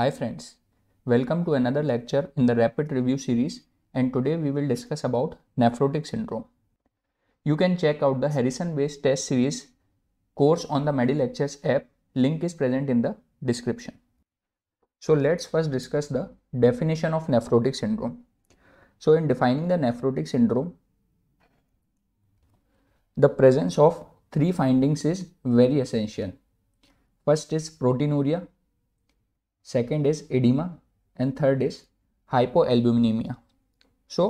Hi friends, welcome to another lecture in the rapid review series and today we will discuss about nephrotic syndrome. You can check out the Harrison based test series course on the MediLectures app. Link is present in the description. So let's first discuss the definition of nephrotic syndrome. So in defining the nephrotic syndrome, the presence of three findings is very essential. First is proteinuria, second is edema, and third is hypoalbuminemia. So,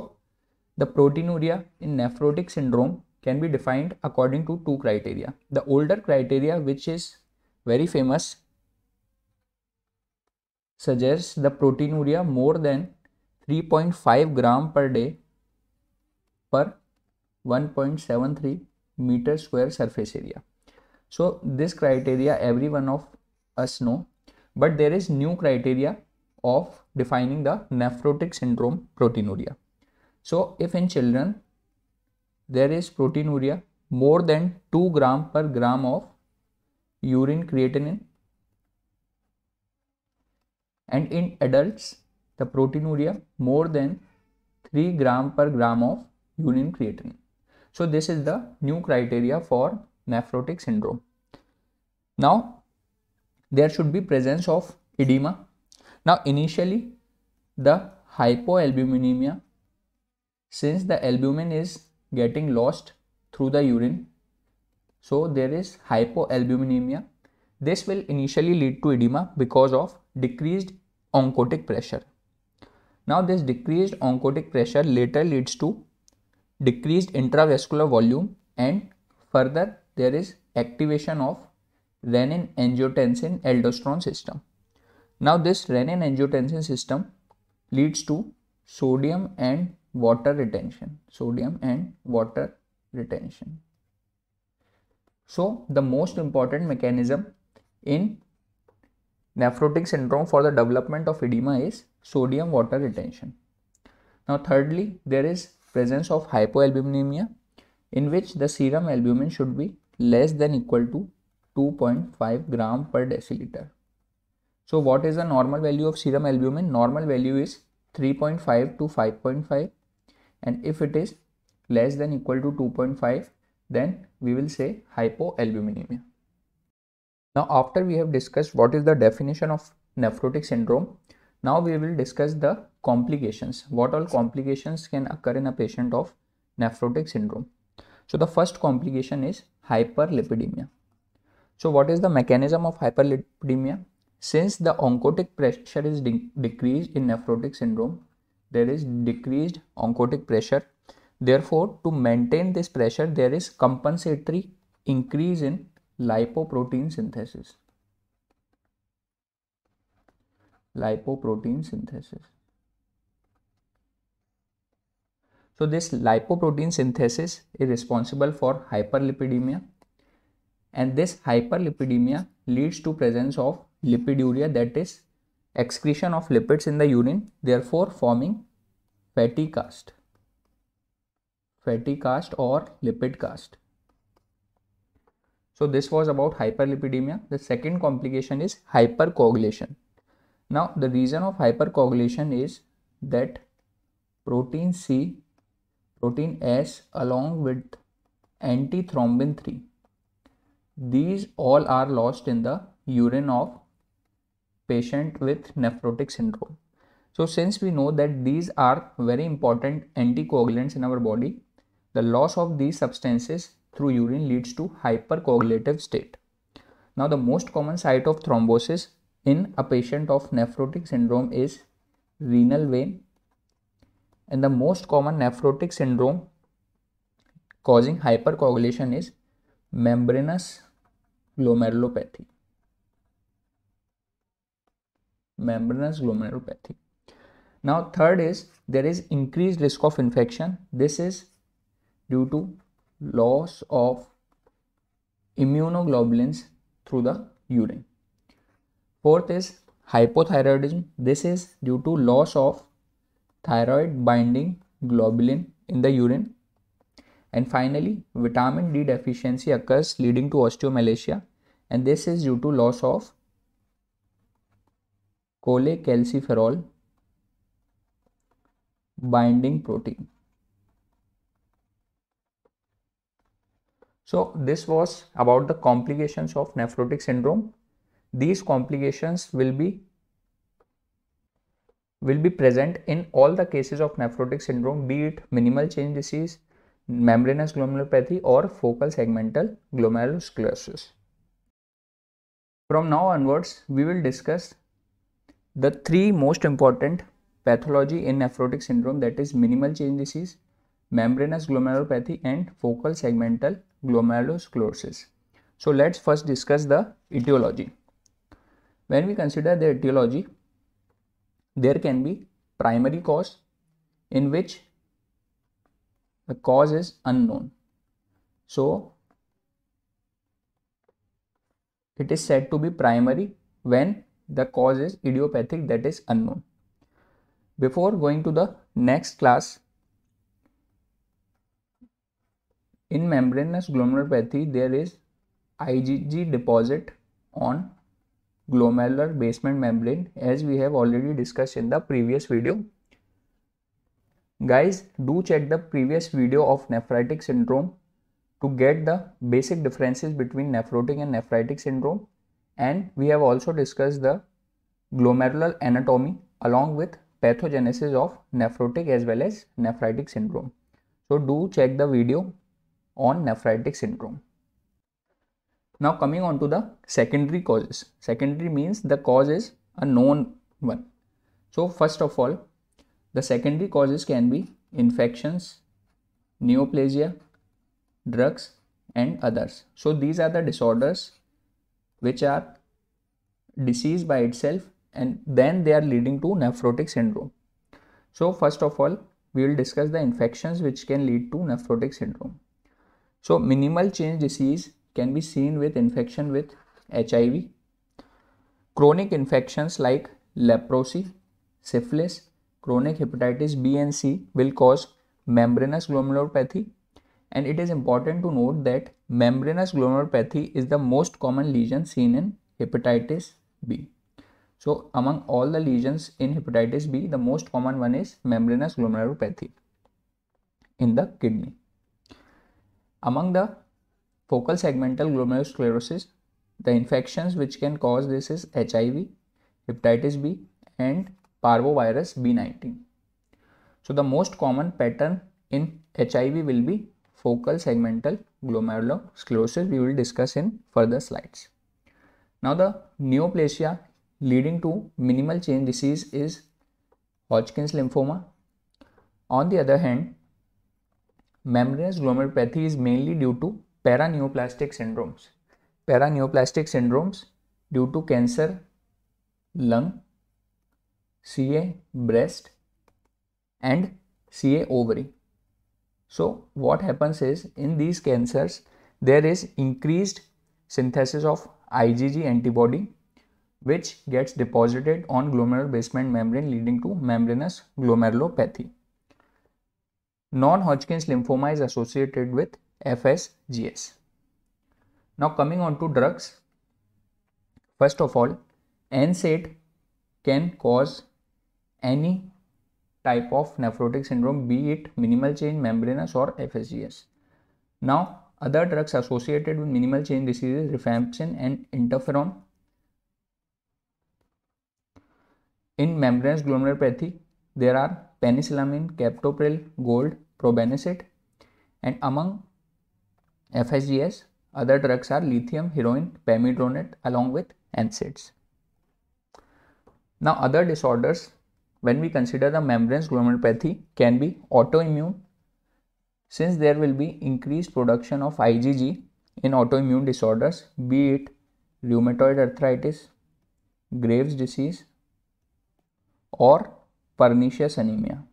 the proteinuria in nephrotic syndrome can be defined according to two criteria. The older criteria, which is very famous, suggests the proteinuria more than 3.5 gram per day per 1.73 meter square surface area. So this criteria every one of us know but there is new criteria of defining the nephrotic syndrome proteinuria. So if in children there is proteinuria more than 2 gram per gram of urine creatinine and in adults the proteinuria more than 3 gram per gram of urine creatinine. So this is the new criteria for nephrotic syndrome. Now there should be presence of edema. Now initially the hypoalbuminemia since the albumin is getting lost through the urine so there is hypoalbuminemia this will initially lead to edema because of decreased oncotic pressure now this decreased oncotic pressure later leads to decreased intravascular volume and further there is activation of renin angiotensin aldosterone system. Now, this renin angiotensin system leads to sodium and water retention. Sodium and water retention. So, the most important mechanism in nephrotic syndrome for the development of edema is sodium water retention. Now, thirdly, there is presence of hypoalbuminemia in which the serum albumin should be less than equal to 2.5 gram per deciliter. So what is the normal value of serum albumin? Normal value is 3.5 to 5.5 and if it is less than equal to 2.5 then we will say hypoalbuminemia. Now after we have discussed what is the definition of nephrotic syndrome, now we will discuss the complications. What all complications can occur in a patient of nephrotic syndrome. So the first complication is hyperlipidemia. So what is the mechanism of hyperlipidemia? Since the oncotic pressure is de decreased in nephrotic syndrome, there is decreased oncotic pressure. Therefore, to maintain this pressure, there is compensatory increase in lipoprotein synthesis. Lipoprotein synthesis. So this lipoprotein synthesis is responsible for hyperlipidemia and this hyperlipidemia leads to presence of lipiduria that is excretion of lipids in the urine therefore forming fatty cast fatty cast or lipid cast so this was about hyperlipidemia the second complication is hypercoagulation now the reason of hypercoagulation is that protein c protein s along with antithrombin 3 these all are lost in the urine of patient with nephrotic syndrome. So since we know that these are very important anticoagulants in our body, the loss of these substances through urine leads to hypercoagulative state. Now the most common site of thrombosis in a patient of nephrotic syndrome is renal vein and the most common nephrotic syndrome causing hypercoagulation is membranous glomerulopathy membranous glomerulopathy now third is there is increased risk of infection this is due to loss of immunoglobulins through the urine fourth is hypothyroidism this is due to loss of thyroid binding globulin in the urine and finally vitamin d deficiency occurs leading to osteomalacia and this is due to loss of cholecalciferol binding protein. So this was about the complications of nephrotic syndrome. These complications will be will be present in all the cases of nephrotic syndrome be it minimal change disease, membranous glomerulopathy or focal segmental glomerulosclerosis. From now onwards, we will discuss the three most important pathology in nephrotic syndrome that is minimal change disease, membranous glomerulopathy and focal segmental glomerulosclerosis. So let's first discuss the etiology. When we consider the etiology, there can be primary cause in which the cause is unknown. So it is said to be primary when the cause is idiopathic that is unknown. Before going to the next class, in membranous glomerulopathy, there is IgG deposit on glomerular basement membrane as we have already discussed in the previous video. Guys, do check the previous video of nephritic syndrome to get the basic differences between nephrotic and nephritic syndrome and we have also discussed the glomerular anatomy along with pathogenesis of nephrotic as well as nephritic syndrome. So do check the video on nephritic syndrome. Now coming on to the secondary causes. Secondary means the cause is a known one. So first of all, the secondary causes can be infections, neoplasia, drugs and others. So these are the disorders which are disease by itself and then they are leading to nephrotic syndrome. So first of all we will discuss the infections which can lead to nephrotic syndrome. So minimal change disease can be seen with infection with HIV. Chronic infections like leprosy, syphilis, chronic hepatitis B and C will cause membranous glomerulopathy and it is important to note that membranous glomerulopathy is the most common lesion seen in hepatitis B. So among all the lesions in hepatitis B, the most common one is membranous glomerulopathy in the kidney. Among the focal segmental glomerulosclerosis, the infections which can cause this is HIV, hepatitis B and parvovirus B19. So the most common pattern in HIV will be focal segmental glomerulosclerosis we will discuss in further slides. Now the neoplasia leading to minimal change disease is Hodgkin's lymphoma. On the other hand, membranous glomerulopathy is mainly due to paraneoplastic syndromes. Paraneoplastic syndromes due to cancer, lung, CA breast and CA ovary. So what happens is in these cancers there is increased synthesis of IgG antibody which gets deposited on glomerular basement membrane leading to membranous glomerulopathy. Non-Hodgkin's lymphoma is associated with FSGS. Now coming on to drugs. First of all, NSAID can cause any type of nephrotic syndrome, be it minimal change, membranous or FSGS. Now, other drugs associated with minimal change diseases, rifampicin and interferon. In membranous glomerulopathy, there are penicillamine, captopril, gold, probenecid and among FSGS, other drugs are lithium, heroin, pemidronate, along with NSAIDs. Now other disorders when we consider the membranous glomerulopathy can be autoimmune since there will be increased production of IgG in autoimmune disorders be it rheumatoid arthritis, Graves disease or pernicious anemia.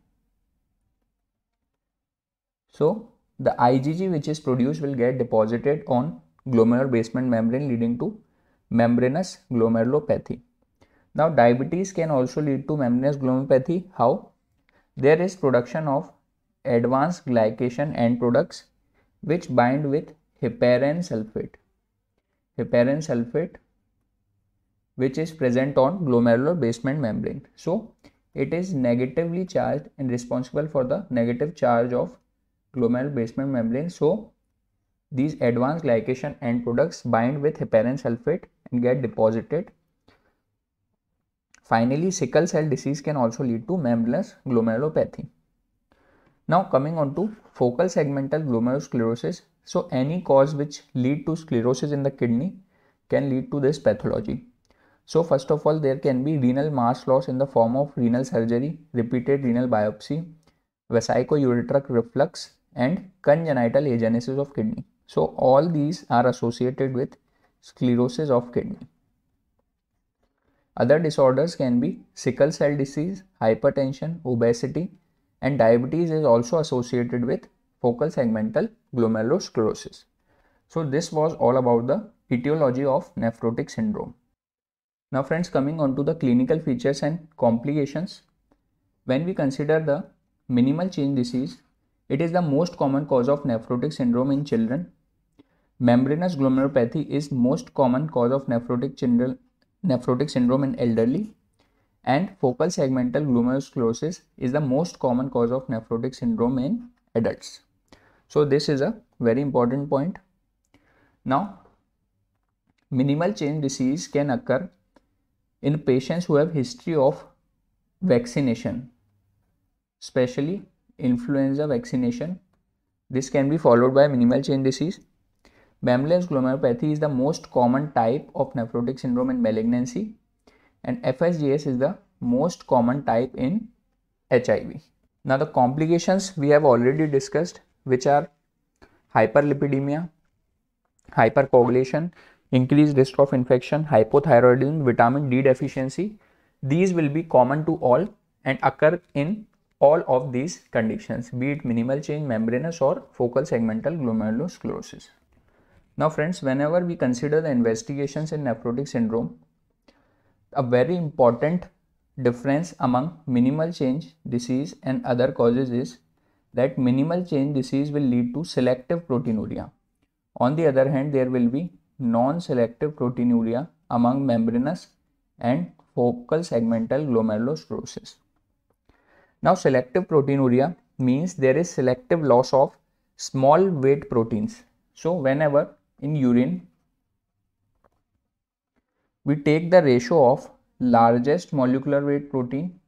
So the IgG which is produced will get deposited on glomerular basement membrane leading to membranous glomerulopathy. Now diabetes can also lead to membranous glomerulopathy. How? There is production of advanced glycation end products which bind with heparin sulfate. Heparin sulfate which is present on glomerular basement membrane. So it is negatively charged and responsible for the negative charge of glomerular basement membrane. So these advanced glycation end products bind with heparin sulfate and get deposited Finally, sickle cell disease can also lead to membranous glomerulopathy. Now coming on to focal segmental glomerulosclerosis. So any cause which lead to sclerosis in the kidney can lead to this pathology. So first of all, there can be renal mass loss in the form of renal surgery, repeated renal biopsy, vesico reflux and congenital agenesis of kidney. So all these are associated with sclerosis of kidney. Other disorders can be sickle cell disease, hypertension, obesity, and diabetes is also associated with focal segmental glomerulosclerosis. So this was all about the etiology of nephrotic syndrome. Now friends coming on to the clinical features and complications. When we consider the minimal change disease, it is the most common cause of nephrotic syndrome in children. Membranous glomerulopathy is most common cause of nephrotic nephrotic syndrome in elderly and focal segmental glomerulosclerosis is the most common cause of nephrotic syndrome in adults. So this is a very important point. Now minimal change disease can occur in patients who have history of vaccination especially influenza vaccination this can be followed by minimal change disease Membranous glomerulopathy is the most common type of nephrotic syndrome and malignancy and FSGS is the most common type in HIV. Now the complications we have already discussed which are hyperlipidemia, hypercoagulation, increased risk of infection, hypothyroidism, vitamin D deficiency. These will be common to all and occur in all of these conditions be it minimal change membranous or focal segmental glomerulosclerosis. Now friends, whenever we consider the investigations in nephrotic syndrome, a very important difference among minimal change disease and other causes is that minimal change disease will lead to selective proteinuria. On the other hand, there will be non-selective proteinuria among membranous and focal segmental glomerulosclerosis. Now selective proteinuria means there is selective loss of small weight proteins. So whenever in urine, we take the ratio of largest molecular weight protein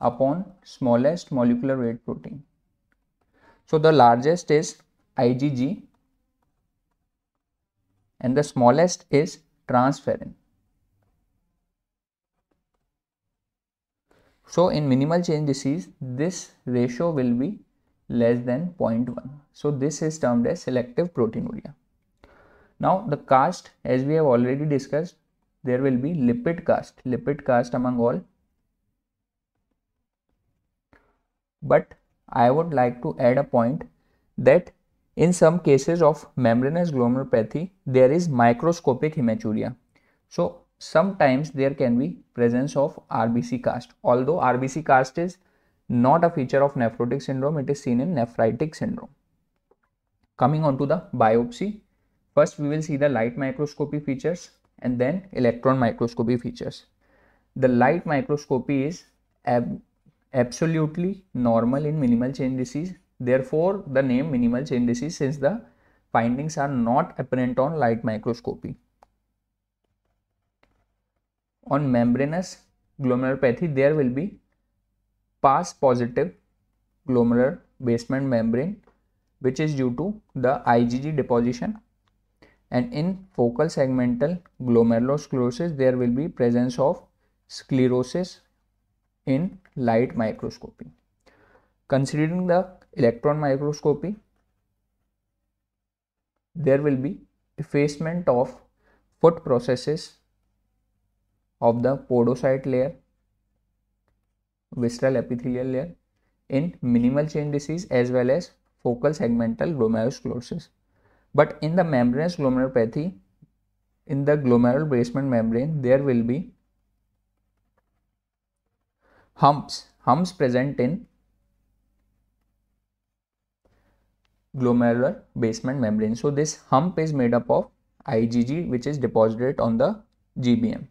upon smallest molecular weight protein. So the largest is IgG and the smallest is transferrin. So in minimal change disease, this ratio will be less than 0.1. So this is termed as selective proteinuria. Now the cast as we have already discussed there will be lipid cast, lipid cast among all. But I would like to add a point that in some cases of membranous glomerulopathy there is microscopic hematuria. So sometimes there can be presence of RBC cast although RBC cast is not a feature of nephrotic syndrome, it is seen in nephritic syndrome. Coming on to the biopsy, first we will see the light microscopy features and then electron microscopy features. The light microscopy is ab absolutely normal in minimal change disease. Therefore, the name minimal change disease since the findings are not apparent on light microscopy. On membranous glomerulopathy, there will be pass positive glomerular basement membrane which is due to the IgG deposition and in focal segmental glomerulosclerosis there will be presence of sclerosis in light microscopy. Considering the electron microscopy there will be effacement of foot processes of the podocyte layer visceral epithelial layer in minimal chain disease as well as focal segmental glomerulosclerosis. But in the membranous glomerulopathy, in the glomerular basement membrane, there will be humps, humps present in glomerular basement membrane. So this hump is made up of IgG which is deposited on the GBM.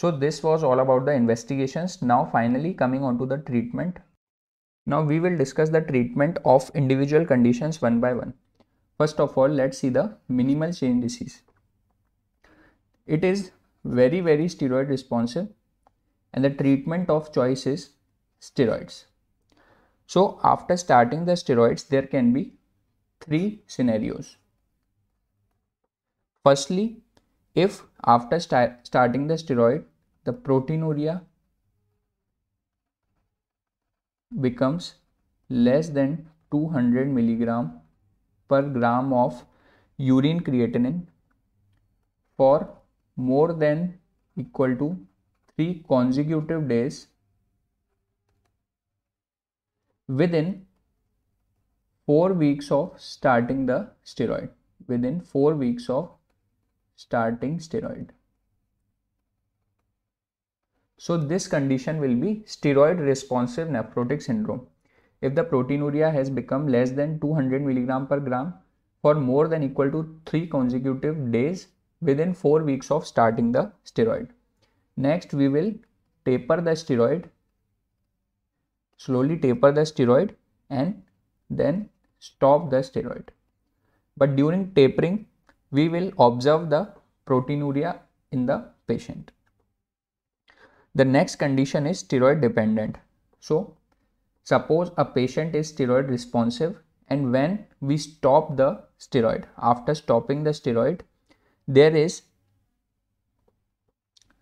So this was all about the investigations. Now finally coming on to the treatment. Now we will discuss the treatment of individual conditions one by one. First of all, let's see the minimal chain disease. It is very very steroid responsive and the treatment of choice is steroids. So after starting the steroids, there can be three scenarios. Firstly, if after st starting the steroid the proteinuria becomes less than 200 milligram per gram of urine creatinine for more than equal to 3 consecutive days within 4 weeks of starting the steroid within 4 weeks of starting steroid. So this condition will be steroid responsive nephrotic syndrome. If the proteinuria has become less than 200 mg per gram for more than equal to 3 consecutive days within 4 weeks of starting the steroid. Next we will taper the steroid, slowly taper the steroid and then stop the steroid. But during tapering we will observe the proteinuria in the patient. The next condition is steroid dependent. So suppose a patient is steroid responsive and when we stop the steroid, after stopping the steroid, there is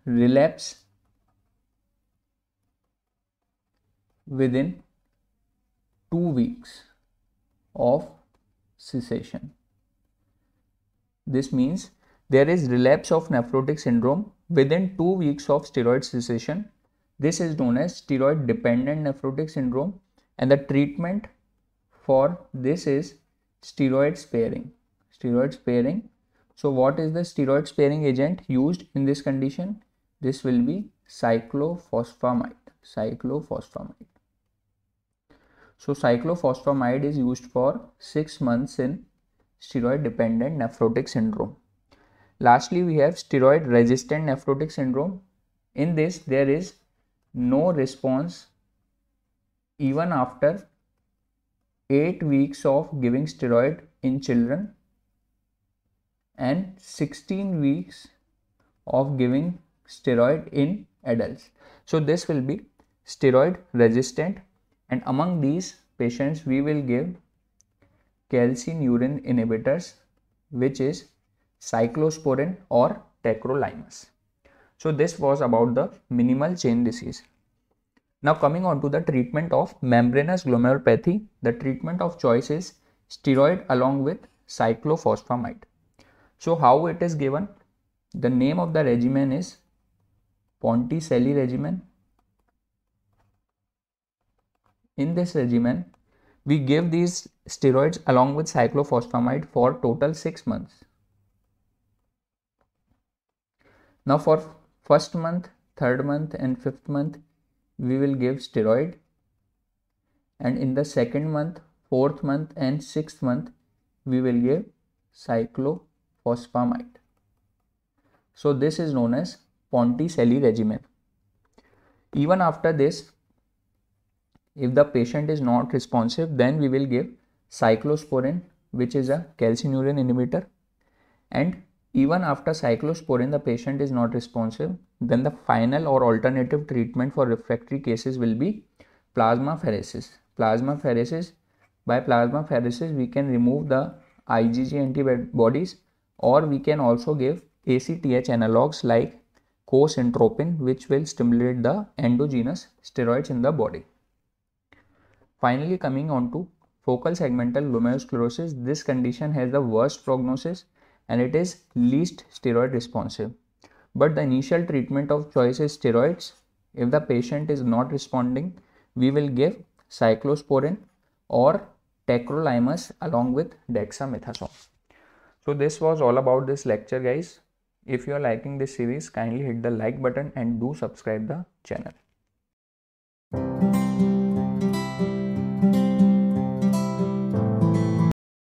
relapse within 2 weeks of cessation. This means there is relapse of nephrotic syndrome within 2 weeks of steroid cessation. This is known as steroid dependent nephrotic syndrome and the treatment for this is steroid sparing. Steroid sparing. So what is the steroid sparing agent used in this condition? This will be cyclophosphamide. Cyclophosphamide. So cyclophosphamide is used for 6 months in steroid dependent nephrotic syndrome. Lastly, we have steroid resistant nephrotic syndrome. In this, there is no response even after 8 weeks of giving steroid in children and 16 weeks of giving steroid in adults. So, this will be steroid resistant and among these patients we will give calcineurin inhibitors which is cyclosporin or tacrolimus. So this was about the minimal chain disease. Now coming on to the treatment of membranous glomerulopathy, the treatment of choice is steroid along with cyclophosphamide. So how it is given? The name of the regimen is Ponticelli regimen. In this regimen, we give these steroids along with cyclophosphamide for total 6 months. Now for first month, third month and fifth month we will give steroid and in the second month, fourth month and sixth month we will give cyclophosphamide. So this is known as Ponticelli regimen. Even after this, if the patient is not responsive, then we will give cyclosporin which is a calcineurin inhibitor and even after cyclosporin the patient is not responsive then the final or alternative treatment for refractory cases will be plasmapheresis plasmapheresis by plasmapheresis we can remove the igg antibodies or we can also give acth analogs like cosentropin which will stimulate the endogenous steroids in the body finally coming on to focal segmental glomerulosclerosis. This condition has the worst prognosis and it is least steroid responsive. But the initial treatment of choice is steroids. If the patient is not responding, we will give cyclosporin or tacrolimus along with dexamethasone. So this was all about this lecture guys. If you are liking this series, kindly hit the like button and do subscribe the channel.